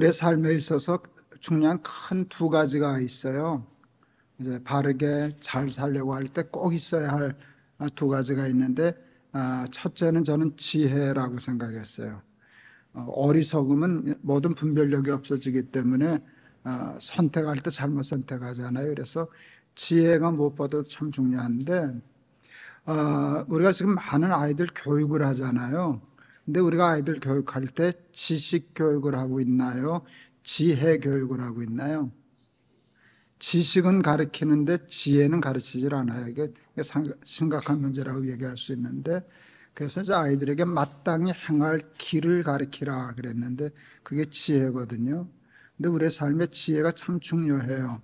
우리의 삶에 있어서 중요한 큰 두 가지가 있어요. 이제 바르게 잘 살려고 할 때 꼭 있어야 할두 아, 가지가 있는데 아, 첫째는 저는 지혜라고 생각했어요. 어, 어리석음은 모든 분별력이 없어지기 때문에 아, 선택할 때 잘못 선택하잖아요. 그래서 지혜가 무엇보다 참 중요한데 우리가 지금 많은 아이들 교육을 하잖아요. 근데 우리가 아이들 교육할 때 지식 교육을 하고 있나요? 지혜 교육을 하고 있나요? 지식은 가르치는데 지혜는 가르치질 않아요. 이게 심각한 문제라고 얘기할 수 있는데 그래서 이제 아이들에게 마땅히 행할 길을 가르치라 그랬는데 그게 지혜거든요. 근데 우리의 삶에 지혜가 참 중요해요.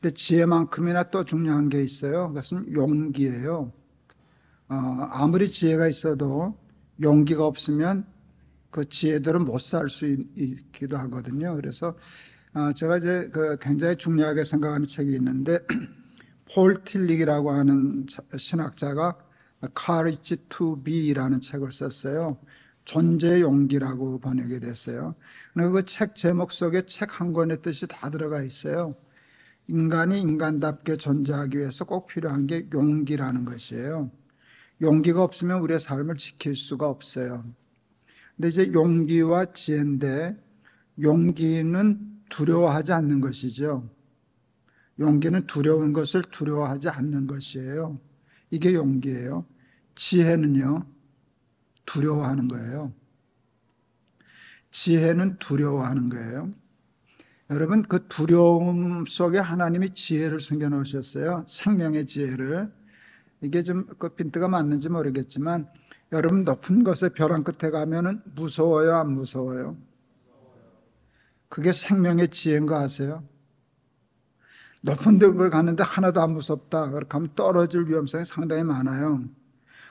근데 지혜만큼이나 또 중요한 게 있어요. 그것은 용기예요. 어, 아무리 지혜가 있어도 용기가 없으면 그 지혜들은 못 살 수 있기도 하거든요. 그래서 아, 제가 이제 그 굉장히 중요하게 생각하는 책이 있는데 폴 틸릭이라고 하는 신학자가 Courage to Be라는 책을 썼어요. 존재 용기라고 번역이 됐어요. 그책 그 제목 속에 책 한 권의 뜻이 다 들어가 있어요. 인간이 인간답게 존재하기 위해서 꼭 필요한 게 용기라는 것이에요. 용기가 없으면 우리의 삶을 지킬 수가 없어요. 근데 이제 용기와 지혜인데 용기는 두려워하지 않는 것이죠. 용기는 두려운 것을 두려워하지 않는 것이에요. 이게 용기예요. 지혜는요, 두려워하는 거예요. 지혜는 두려워하는 거예요. 여러분, 그 두려움 속에 하나님이 지혜를 숨겨놓으셨어요. 생명의 지혜를. 이게 좀그 빈트가 맞는지 모르겠지만 여러분 높은 곳에 벼랑 끝에 가면은 무서워요 안 무서워요? 그게 생명의 지혜인 거 아세요? 높은 데 가는데 하나도 안 무섭다. 그렇게 하면 떨어질 위험성이 상당히 많아요.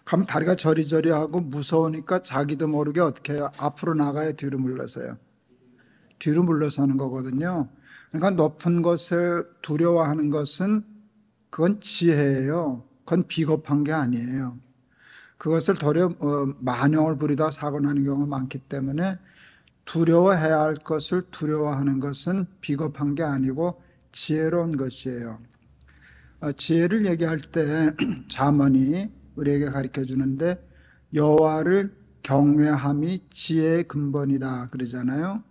가면 다리가 저리저리하고 무서우니까 자기도 모르게 어떻게 해요? 앞으로 나가야 뒤로 물러서요. 뒤로 물러서는 거거든요. 그러니까 높은 것을 두려워하는 것은 그건 지혜예요. 그건 비겁한 게 아니에요. 그것을 도려 어, 만용을 부리다 사고 나는 경우가 많기 때문에 두려워해야 할 것을 두려워하는 것은 비겁한 게 아니고 지혜로운 것이에요. 어, 지혜를 얘기할 때 자문이 우리에게 가르쳐 주는데 여호와를 경외함이 지혜의 근본이다 그러잖아요.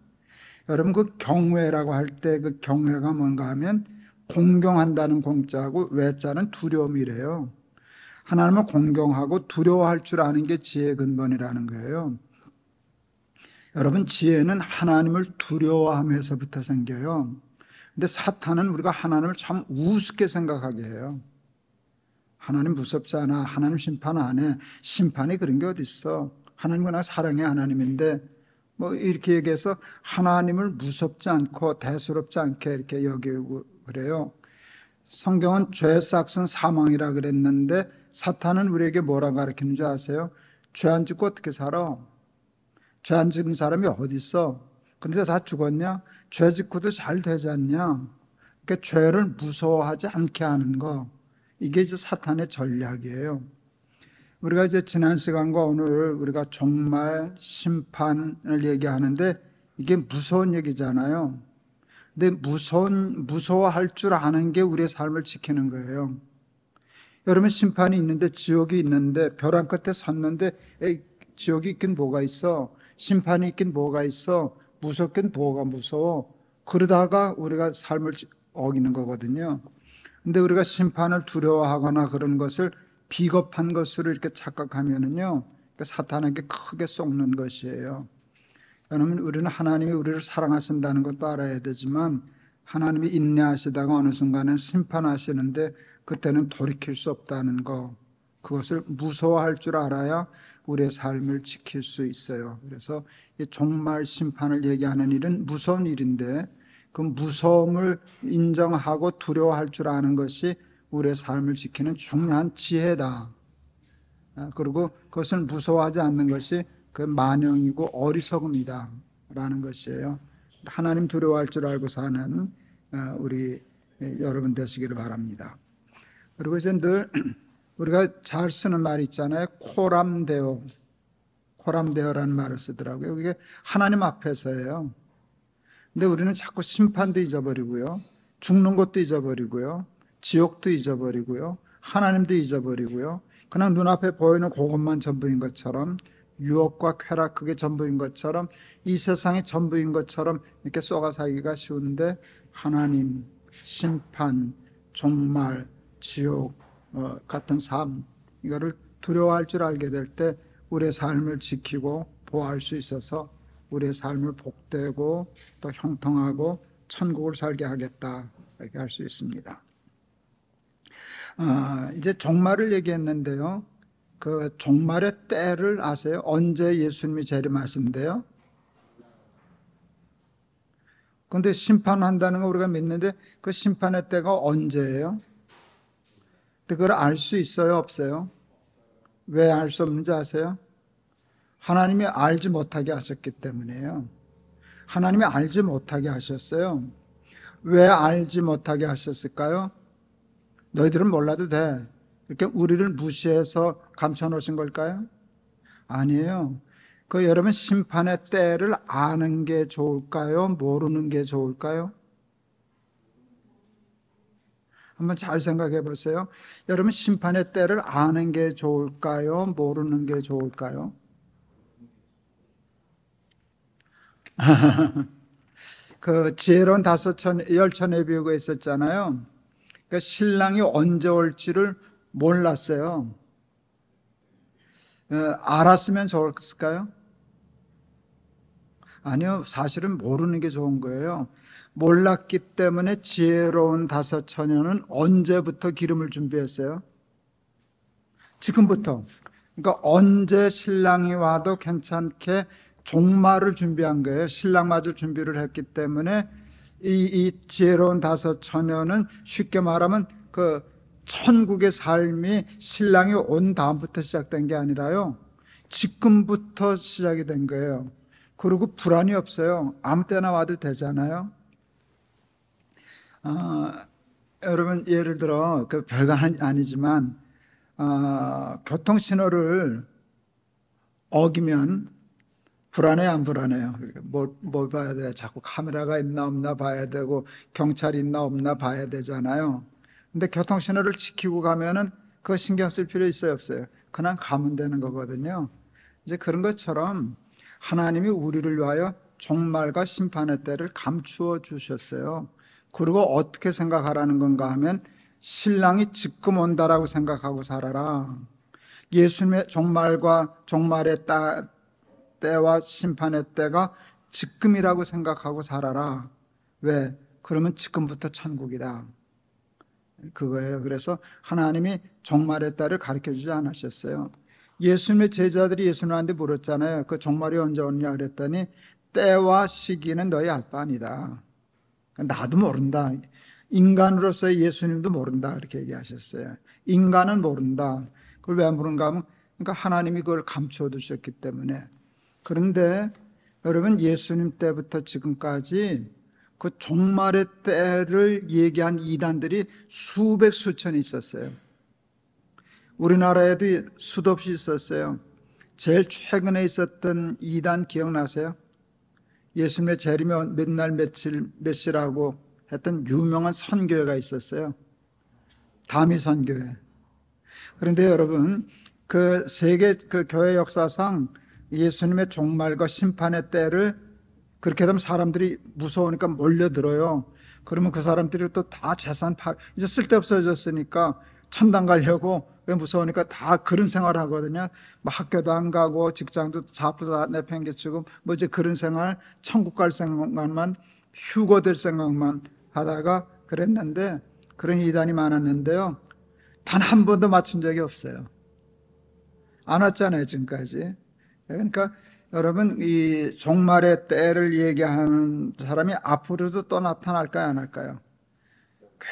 여러분 그 경외라고 할 때 그 경외가 뭔가 하면 공경한다는 공자하고 외자는 두려움이래요. 하나님을 공경하고 두려워할 줄 아는 게 지혜 근본이라는 거예요. 여러분 지혜는 하나님을 두려워함에서부터 생겨요. 근데 사탄은 우리가 하나님을 참 우습게 생각하게 해요. 하나님 무섭지 아 하나님 심판 안 해. 심판이 그런 게 어디 있어? 하나님과 나 사랑해 하나님인데 뭐 이렇게 얘기해서 하나님을 무섭지 않고 대수롭지 않게 이렇게 여기고 그래요. 성경은 죄의 싹은 사망이라 그랬는데 사탄은 우리에게 뭐라 가르치는 줄 아세요? 죄 안 짓고 어떻게 살아? 죄 안 짓는 사람이 어디 있어? 근데 다 죽었냐? 죄 짓고도 잘 되지 않냐? 그러니까 죄를 무서워하지 않게 하는 거. 이게 이제 사탄의 전략이에요. 우리가 이제 지난 시간과 오늘 우리가 정말 심판을 얘기하는데 이게 무서운 얘기잖아요. 근데 무서운, 무서워할 줄 아는 게 우리의 삶을 지키는 거예요. 여러분 심판이 있는데 지옥이 있는데 벼랑 끝에 섰는데 에이, 지옥이 있긴 뭐가 있어? 심판이 있긴 뭐가 있어? 무섭긴 뭐가 무서워? 그러다가 우리가 삶을 어기는 거거든요. 근데 우리가 심판을 두려워하거나 그런 것을 비겁한 것으로 이렇게 착각하면은요, 그러니까 사탄에게 크게 쏟는 것이에요. 왜냐하면 우리는 하나님이 우리를 사랑하신다는 것도 알아야 되지만 하나님이 인내하시다가 어느 순간은 심판하시는데 그때는 돌이킬 수 없다는 거 그것을 무서워할 줄 알아야 우리의 삶을 지킬 수 있어요. 그래서 이 종말 심판을 얘기하는 일은 무서운 일인데 그 무서움을 인정하고 두려워할 줄 아는 것이 우리의 삶을 지키는 중요한 지혜다. 아, 그리고 그것을 무서워하지 않는 것이 그 만영이고 어리석음이다라는 것이에요. 하나님 두려워할 줄 알고 사는 어, 우리 예, 여러분 되시기를 바랍니다. 그리고 이제 늘 우리가 잘 쓰는 말이 있잖아요. 코람데오. 코람데오라는 말을 쓰더라고요. 그게 하나님 앞에서예요. 근데 우리는 자꾸 심판도 잊어버리고요. 죽는 것도 잊어버리고요. 지옥도 잊어버리고요. 하나님도 잊어버리고요. 그냥 눈앞에 보이는 그것만 전부인 것처럼 유혹과 쾌락 그게 전부인 것처럼 이 세상이 전부인 것처럼 이렇게 쏘가 살기가 쉬운데 하나님 심판 종말 지옥 어, 같은 삶 이거를 두려워할 줄 알게 될 때 우리의 삶을 지키고 보호할 수 있어서 우리의 삶을 복되고 또 형통하고 천국을 살게 하겠다 이렇게 할 수 있습니다. 아, 이제 종말을 얘기했는데요. 그 종말의 때를 아세요? 언제 예수님이 재림하신대요? 근데 심판한다는 거 우리가 믿는데 그 심판의 때가 언제예요? 그걸 알 수 있어요? 없어요? 왜 알 수 없는지 아세요? 하나님이 알지 못하게 하셨기 때문에요. 하나님이 알지 못하게 하셨어요. 왜 알지 못하게 하셨을까요? 너희들은 몰라도 돼. 이렇게 우리를 무시해서 감춰놓으신 걸까요? 아니에요. 그 여러분 심판의 때를 아는 게 좋을까요? 모르는 게 좋을까요? 한번 잘 생각해 보세요. 여러분 심판의 때를 아는 게 좋을까요? 모르는 게 좋을까요? 그 지혜로운 다섯 천, 열천의 비유가 있었잖아요. 그러니까 신랑이 언제 올지를 몰랐어요. 어, 알았으면 좋았을까요? 아니요, 사실은 모르는 게 좋은 거예요. 몰랐기 때문에 지혜로운 다섯 처녀는 언제부터 기름을 준비했어요? 지금부터. 그러니까 언제 신랑이 와도 괜찮게 종말을 준비한 거예요. 신랑 맞을 준비를 했기 때문에 이, 이 지혜로운 다섯 처녀는 쉽게 말하면 그 천국의 삶이 신랑이 온 다음부터 시작된 게 아니라요. 지금부터 시작이 된 거예요. 그리고 불안이 없어요. 아무 때나 와도 되잖아요. 아, 여러분 예를 들어 그 별거 아니지만 아, 교통 신호를 어기면 불안해 안 불안해요. 뭐, 뭐 봐야 돼? 자꾸 카메라가 있나 없나 봐야 되고 경찰 있나 없나 봐야 되잖아요. 근데 교통신호를 지키고 가면은 그거 신경 쓸 필요 있어요, 없어요? 그냥 가면 되는 거거든요. 이제 그런 것처럼 하나님이 우리를 위하여 종말과 심판의 때를 감추어 주셨어요. 그리고 어떻게 생각하라는 건가 하면 신랑이 지금 온다라고 생각하고 살아라. 예수님의 종말과 종말의 따, 때와 심판의 때가 지금이라고 생각하고 살아라. 왜? 그러면 지금부터 천국이다. 그거예요. 그래서 하나님이 종말의 딸를 가르쳐주지 않으셨어요. 예수님의 제자들이 예수님한테 물었잖아요. 그 종말이 언제 오느냐 그랬더니 때와 시기는 너희 알 바 아니다. 그러니까 나도 모른다. 인간으로서 예수님도 모른다. 이렇게 얘기하셨어요. 인간은 모른다. 그걸 왜 모른가 하면 그러니까 하나님이 그걸 감추어 두셨기 때문에. 그런데 여러분 예수님 때부터 지금까지 그 종말의 때를 얘기한 이단들이 수백 수천 있었어요. 우리나라에도 수도 없이 있었어요. 제일 최근에 있었던 이단 기억나세요? 예수님의 재림에 몇날 며칠 몇시라고 했던 유명한 선교회가 있었어요. 다미 선교회. 그런데 여러분 그 세계 그 교회 역사상 예수님의 종말과 심판의 때를 그렇게 되면 사람들이 무서우니까 몰려들어요. 그러면 그 사람들이 또 다 재산 팔, 이제 쓸데없어졌으니까 천당 가려고 왜 무서우니까 다 그런 생활 하거든요. 뭐 학교도 안 가고 직장도 잡도 다 내팽개치고 뭐 이제 그런 생활, 천국 갈 생각만 휴거 될 생각만 하다가 그랬는데 그런 이단이 많았는데요. 단 한 번도 맞춘 적이 없어요. 안 왔잖아요, 지금까지. 그러니까 여러분 이 종말의 때를 얘기하는 사람이 앞으로도 또 나타날까요 안 할까요?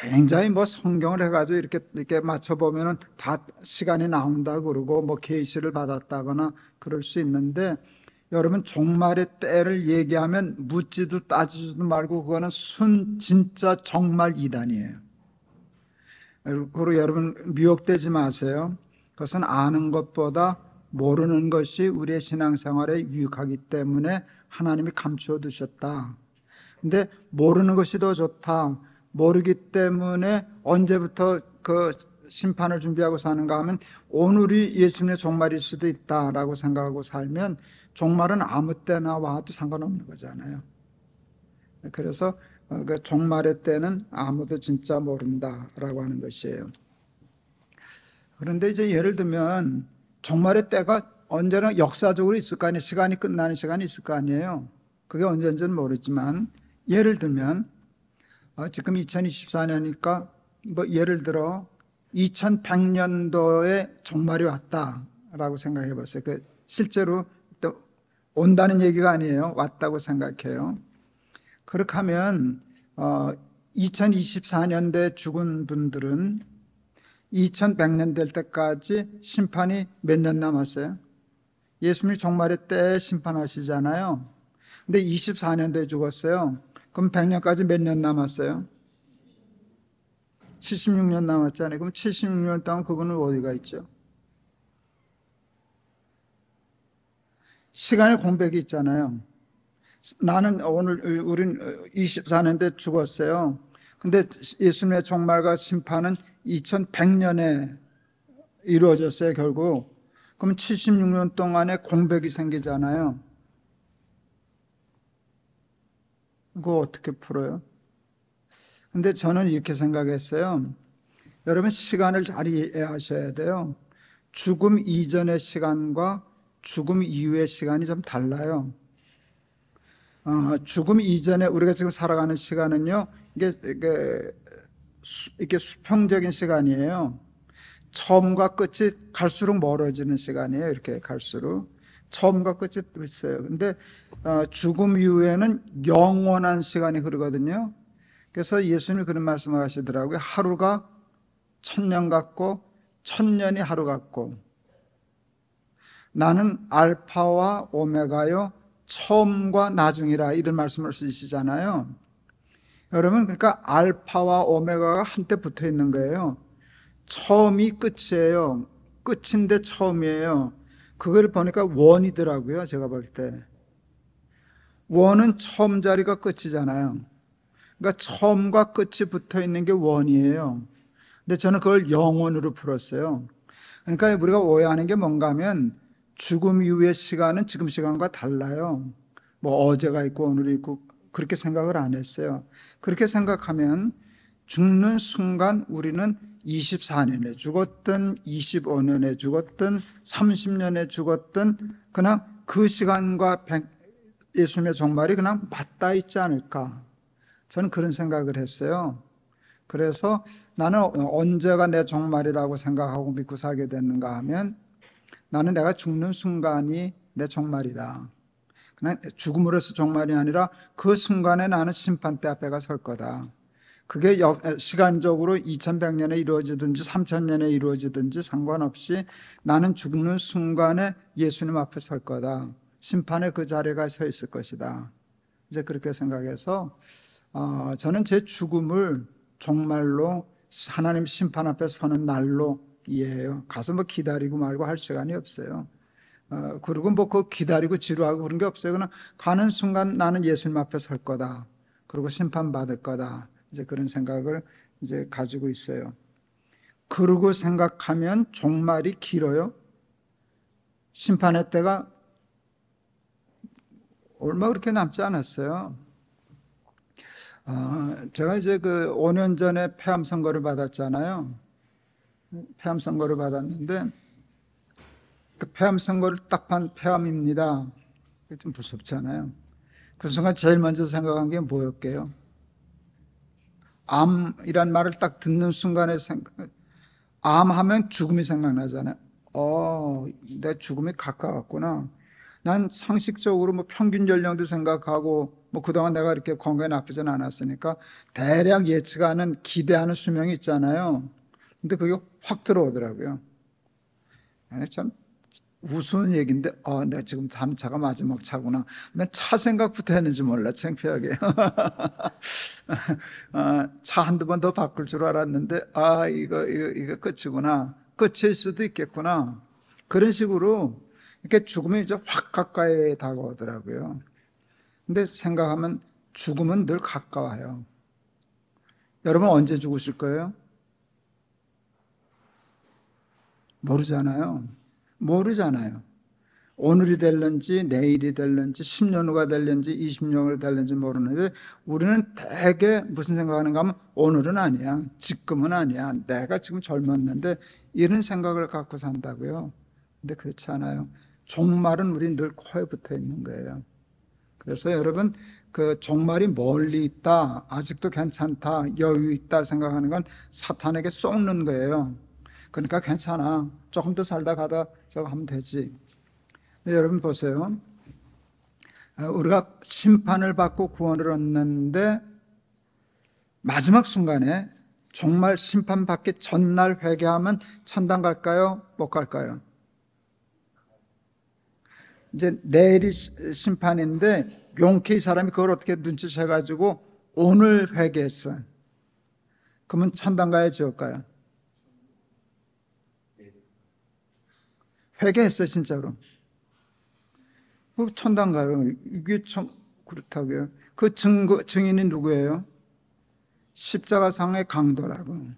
굉장히 뭐 성경을 해가지고 이렇게 이렇게 맞춰 보면은 다 시간이 나온다 그러고 뭐 계시를 받았다거나 그럴 수 있는데 여러분 종말의 때를 얘기하면 묻지도 따지지도 말고 그거는 순 진짜 정말 이단이에요. 그리고 여러분 미혹되지 마세요. 그것은 아는 것보다 모르는 것이 우리의 신앙생활에 유익하기 때문에 하나님이 감추어 두셨다. 근데 모르는 것이 더 좋다. 모르기 때문에 언제부터 그 심판을 준비하고 사는가 하면 오늘이 예수님의 종말일 수도 있다라고 생각하고 살면 종말은 아무 때나 와도 상관없는 거잖아요. 그래서 어, 그 종말의 때는 아무도 진짜 모른다라고 하는 것이에요. 그런데 이제 예를 들면 종말의 때가 언제나 역사적으로 있을 거 아니에요. 시간이 끝나는 시간이 있을 거 아니에요. 그게 언제인지는 모르지만 예를 들면 어, 지금 2024년이니까 뭐 예를 들어 2100년도에 종말이 왔다라고 생각해 보세요. 그 실제로 또 온다는 얘기가 아니에요. 왔다고 생각해요. 그렇게 하면 어, 2024년대 죽은 분들은 2100년 될 때까지 심판이 몇 년 남았어요? 예수님이 종말의 때 심판하시잖아요. 근데 24년 돼 죽었어요. 그럼 100년까지 몇 년 남았어요? 76년 남았잖아요. 그럼 76년 동안 그분은 어디가 있죠? 시간의 공백이 있잖아요. 나는 오늘 우린 24년 돼 죽었어요. 근데 예수님의 종말과 심판은 2100년에 이루어졌어요, 결국. 그럼 76년 동안에 공백이 생기잖아요. 그거 어떻게 풀어요? 근데 저는 이렇게 생각했어요. 여러분, 시간을 잘 이해하셔야 돼요. 죽음 이전의 시간과 죽음 이후의 시간이 좀 달라요. 어, 죽음 이전에 우리가 지금 살아가는 시간은요, 이게, 이게 이게 렇 수평적인 시간이에요. 처음과 끝이 갈수록 멀어지는 시간이에요. 이렇게 갈수록. 처음과 끝이 있어요. 근데 어, 죽음 이후에는 영원한 시간이 흐르거든요. 그래서 예수님이 그런 말씀을 하시더라고요. 하루가 천년 같고 천년이 하루 같고 나는 알파와 오메가요 처음과 나중이라 이런 말씀을 쓰시잖아요. 여러분 그러니까 알파와 오메가가 한때 붙어 있는 거예요. 처음이 끝이에요. 끝인데 처음이에요. 그걸 보니까 원이더라고요. 제가 볼 때. 원은 처음 자리가 끝이잖아요. 그러니까 처음과 끝이 붙어 있는 게 원이에요. 근데 저는 그걸 영원으로 풀었어요. 그러니까 우리가 오해하는 게 뭔가 하면 죽음 이후의 시간은 지금 시간과 달라요. 뭐 어제가 있고 오늘이 있고 그렇게 생각을 안 했어요. 그렇게 생각하면 죽는 순간 우리는 24년에 죽었든 25년에 죽었든 30년에 죽었든 그냥 그 시간과 예수님의 종말이 그냥 맞닿아 있지 않을까 저는 그런 생각을 했어요 그래서 나는 언제가 내 종말이라고 생각하고 믿고 살게 됐는가 하면 나는 내가 죽는 순간이 내 종말이다 죽음으로서 종말이 아니라 그 순간에 나는 심판대 앞에가 설 거다. 그게 시간적으로 2100년에 이루어지든지 3000년에 이루어지든지 상관없이 나는 죽는 순간에 예수님 앞에 설 거다. 심판의 그 자리가 서 있을 것이다. 이제 그렇게 생각해서 어, 저는 제 죽음을 정말로 하나님 심판 앞에 서는 날로 이해해요. 가서 뭐 기다리고 말고 할 시간이 없어요. 어, 그리고 뭐그 기다리고 지루하고 그런 게 없어요. 그러 가는 순간 나는 예수님 앞에 설 거다. 그리고 심판받을 거다. 이제 그런 생각을 이제 가지고 있어요. 그러고 생각하면 종말이 길어요. 심판의 때가 얼마 그렇게 남지 않았어요. 어, 제가 이제 그 5년 전에 폐암 선거를 받았잖아요. 폐암 선거를 받았는데 그 폐암 선고를 딱판 폐암입니다. 좀 무섭잖아요. 그 순간 제일 먼저 생각한 게 뭐였게요? 암이란 말을 딱 듣는 순간에 생각, 암하면 죽음이 생각나잖아요. 어, 내 죽음이 가까웠구나. 난 상식적으로 뭐 평균 연령도 생각하고 뭐 그동안 내가 이렇게 건강에 나쁘진 않았으니까 대략 예측하는 기대하는 수명이 있잖아요. 근데 그게 확 들어오더라고요. 참 우스운 얘기인데 어, 아, 내 지금 3차가 마지막 차구나. 난차 생각부터 했는지 몰라 창피하게. 아, 차 한두 번 더 바꿀 줄 알았는데 아 이거 이거 이거 끝이구나. 끝일 수도 있겠구나. 그런 식으로 이렇게 죽음이 이제 확 가까이 다가오더라고요. 근데 생각하면 죽음은 늘 가까워요. 여러분 언제 죽으실 거예요? 모르잖아요. 모르잖아요. 오늘이 될는지 내일이 될는지 10년 후가 될는지 20년 후가 될는지 모르는데 우리는 대개 무슨 생각하는가 하면 오늘은 아니야. 지금은 아니야. 내가 지금 젊었는데 이런 생각을 갖고 산다고요. 근데 그렇지 않아요. 종말은 우리 늘 코에 붙어 있는 거예요. 그래서 여러분 그 종말이 멀리 있다. 아직도 괜찮다. 여유 있다 생각하는 건 사탄에게 쏟는 거예요. 그러니까 괜찮아. 조금 더 살다 가다 저거 하면 되지. 네, 여러분 보세요. 어, 우리가 심판을 받고 구원을 얻는데 마지막 순간에 정말 심판받기 전날 회개하면 천당 갈까요? 못 갈까요? 이제 내일이 심판인데 용케 이 사람이 그걸 어떻게 눈치채가지고 오늘 회개했어. 그러면 천당 가요, 지옥 가요? 회개했어요, 진짜로. 뭐 천당 가요. 이게 참 그렇다고요. 그 증거, 증인이 누구예요? 십자가상의 강도라고.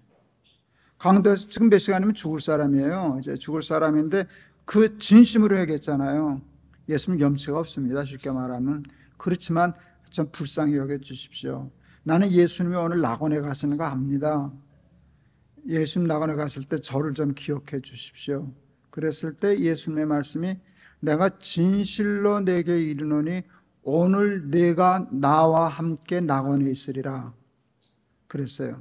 강도 지금 몇 시간이면 죽을 사람이에요. 이제 죽을 사람인데 그 진심으로 얘기했잖아요. 예수님 염치가 없습니다. 쉽게 말하면. 그렇지만 좀 불쌍히 여겨 주십시오. 나는 예수님이 오늘 낙원에 가시는 거 압니다. 예수님 낙원에 갔을 때 저를 좀 기억해 주십시오. 그랬을 때 예수님의 말씀이 내가 진실로 내게 이르노니 오늘 내가 나와 함께 낙원에 있으리라 그랬어요.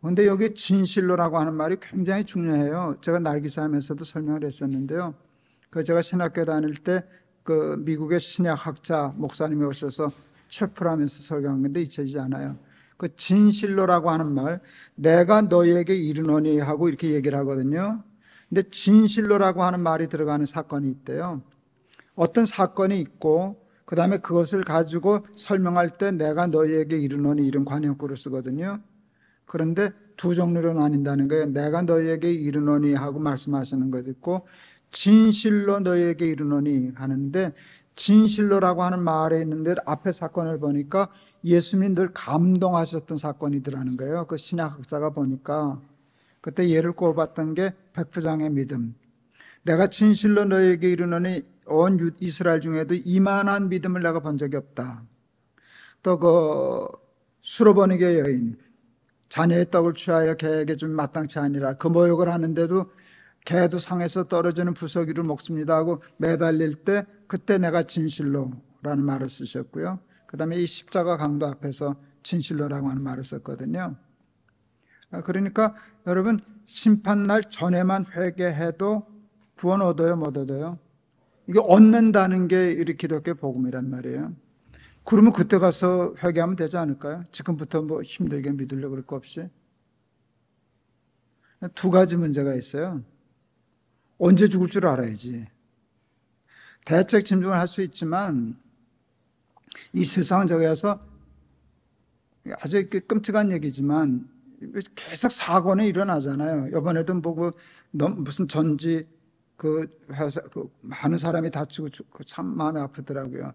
그런데 여기 진실로라고 하는 말이 굉장히 중요해요. 제가 날기사하면서도 설명을 했었는데요. 그 제가 신학교 다닐 때 그 미국의 신약학자 목사님이 오셔서 체플하면서 설교한 건데 잊혀지지 않아요. 그 진실로라고 하는 말, 내가 너에게 희 이르노니 하고 이렇게 얘기를 하거든요. 근데 진실로라고 하는 말이 들어가는 사건이 있대요. 어떤 사건이 있고 그 다음에 그것을 가지고 설명할 때 내가 너희에게 이르노니 이런 관용구를 쓰거든요. 그런데 두 종류로 나뉜다는 거예요. 내가 너희에게 이르노니 하고 말씀하시는 것 있고 진실로 너희에게 이르노니 하는데 진실로라고 하는 말에 있는데 앞에 사건을 보니까 예수님 들 감동하셨던 사건이더라는 거예요. 그 신약학자가 보니까 그때 예를 꼽았던 게 백부장의 믿음. 내가 진실로 너에게 이르노니 온 이스라엘 중에도 이만한 믿음을 내가 본 적이 없다. 또 그 수로버니게 여인 자녀의 떡을 취하여 개에게 좀 마땅치 아니라 그 모욕을 하는데도 개도 상에서 떨어지는 부서기를 먹습니다 하고 매달릴 때 그때 내가 진실로라는 말을 쓰셨고요. 그 다음에 이 십자가 강도 앞에서 진실로라고 하는 말을 썼거든요. 아, 그러니까 여러분 심판날 전에만 회개해도 구원 얻어요 못 얻어요? 이게 얻는다는 게 이렇게 기독교 복음이란 말이에요. 그러면 그때 가서 회개하면 되지 않을까요? 지금부터 뭐 힘들게 믿으려고 그럴 거 없이. 두 가지 문제가 있어요. 언제 죽을 줄 알아야지. 대책 짐작을 할 수 있지만 이 세상은 저기에서 아주 끔찍한 얘기지만 계속 사고는 일어나잖아요. 이번에도 보고 뭐 그 무슨 전지 그 회사 그 많은 사람이 다치고 죽고 그 참 마음이 아프더라고요.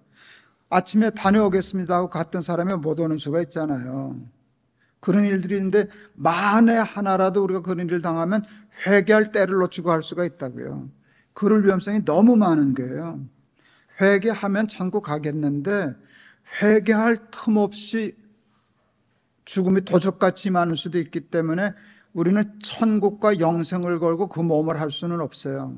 아침에 다녀오겠습니다 하고 갔던 사람이 못 오는 수가 있잖아요. 그런 일들이 있는데 만에 하나라도 우리가 그런 일을 당하면 회개할 때를 놓치고 할 수가 있다고요. 그럴 위험성이 너무 많은 거예요. 회개하면 천국 가겠는데 회개할 틈 없이 죽음이 도적같이 많을 수도 있기 때문에 우리는 천국과 영생을 걸고 그 몸을 할 수는 없어요.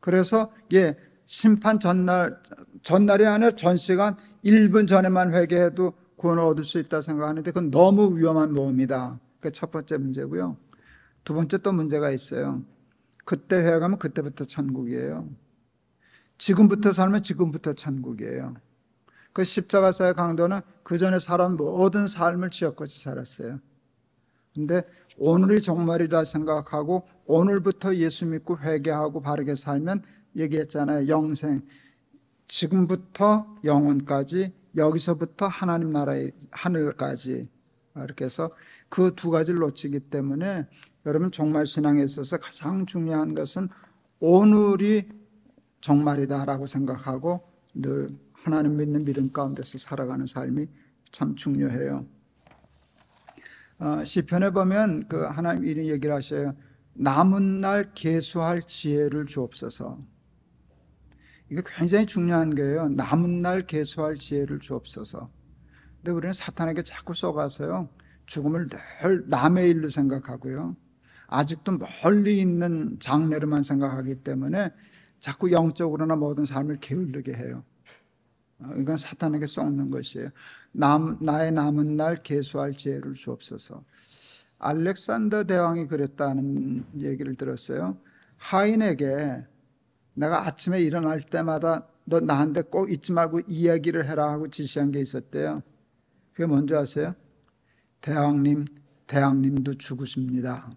그래서 예, 심판 전날 전날이 아니라 전 시간 1분 전에만 회개해도 구원을 얻을 수 있다 생각하는데 그건 너무 위험한 모험이다. 그 첫 번째 문제고요. 두 번째 또 문제가 있어요. 그때 회개하면 그때부터 천국이에요. 지금부터 살면 지금부터 천국이에요. 그 십자가사의 강도는 그 전에 사람 모든 삶을 지어고지 살았어요. 근데 오늘이 정말이다 생각하고 오늘부터 예수 믿고 회개하고 바르게 살면 얘기했잖아요. 영생. 지금부터 영혼까지 여기서부터 하나님 나라의 하늘까지 이렇게 해서 그 두 가지를 놓치기 때문에 여러분 정말 신앙에 있어서 가장 중요한 것은 오늘이 정말이다라고 생각하고 늘 하나님 믿는 믿음 가운데서 살아가는 삶이 참 중요해요. 아, 시편에 보면 그 하나님 이런 얘기를 하셔요. 남은 날 계수할 지혜를 주옵소서. 이게 굉장히 중요한 거예요. 남은 날 계수할 지혜를 주옵소서. 근데 우리는 사탄에게 자꾸 속아서요. 죽음을 늘 남의 일로 생각하고요. 아직도 멀리 있는 장래로만 생각하기 때문에 자꾸 영적으로나 모든 삶을 게을르게 해요. 어, 이건 사탄에게 쏟는 것이에요. 남, 나의 남은 날 개수할 지혜를 주옵소서. 알렉산더 대왕이 그랬다는 얘기를 들었어요. 하인에게 내가 아침에 일어날 때마다 너 나한테 꼭 잊지 말고 이야기를 해라 하고 지시한 게 있었대요. 그게 뭔지 아세요? 대왕님, 대왕님도 죽으십니다.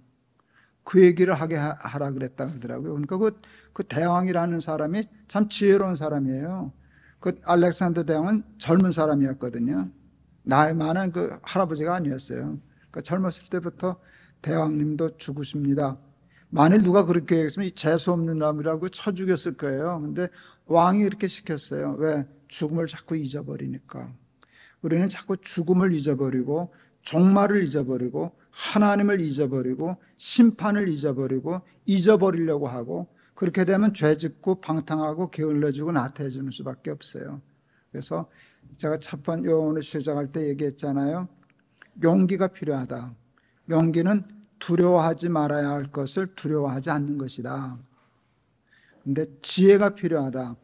그 얘기를 하게 하라 그랬다 그러더라고요. 그러니까 그, 그 대왕이라는 사람이 참 지혜로운 사람이에요. 그 알렉산더 대왕은 젊은 사람이었거든요. 나이 많은 그 할아버지가 아니었어요. 그러니까 젊었을 때부터 대왕님도 죽으십니다. 만일 누가 그렇게 했으면 재수 없는 놈이라고 쳐 죽였을 거예요. 근데 왕이 이렇게 시켰어요. 왜? 죽음을 자꾸 잊어버리니까. 우리는 자꾸 죽음을 잊어버리고 종말을 잊어버리고 하나님을 잊어버리고 심판을 잊어버리고 잊어버리려고 하고 그렇게 되면 죄 짓고 방탕하고 게을러지고 나태해지는 수밖에 없어요. 그래서 제가 첫번 요원을 시작할 때 얘기했잖아요. 용기가 필요하다. 용기는 두려워하지 말아야 할 것을 두려워하지 않는 것이다. 근데 지혜가 필요하다.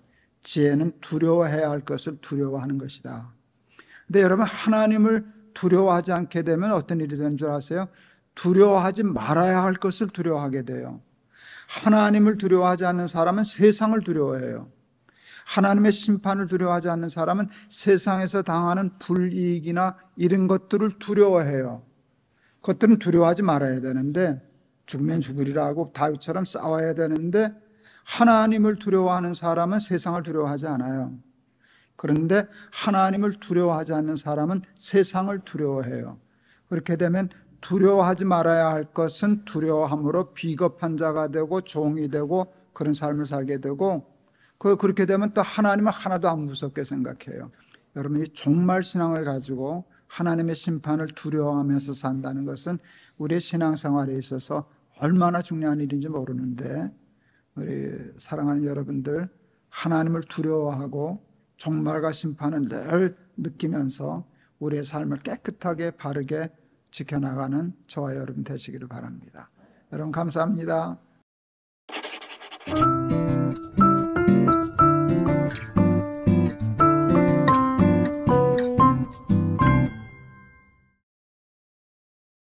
지혜는 두려워해야 할 것을 두려워하는 것이다. 근데 여러분 하나님을 두려워하지 않게 되면 어떤 일이 되는 줄 아세요? 두려워하지 말아야 할 것을 두려워하게 돼요. 하나님을 두려워하지 않는 사람은 세상을 두려워해요. 하나님의 심판을 두려워하지 않는 사람은 세상에서 당하는 불이익이나 이런 것들을 두려워해요. 그것들은 두려워하지 말아야 되는데 죽면 죽으리라 고 다윗처럼 싸워야 되는데 하나님을 두려워하는 사람은 세상을 두려워하지 않아요. 그런데 하나님을 두려워하지 않는 사람은 세상을 두려워해요. 그렇게 되면 두려워하지 말아야 할 것은 두려워함으로 비겁한 자가 되고 종이 되고 그런 삶을 살게 되고 그 그렇게 되면 또하나님은 하나도 안 무섭게 생각해요. 여러분이 정말 신앙을 가지고 하나님의 심판을 두려워하면서 산다는 것은 우리의 신앙생활에 있어서 얼마나 중요한 일인지 모르는데 우리 사랑하는 여러분들 하나님을 두려워하고 종말과 심판을 늘 느끼면서 우리의 삶을 깨끗하게 바르게 지켜나가는 저와 여러분 되시기를 바랍니다. 여러분 감사합니다.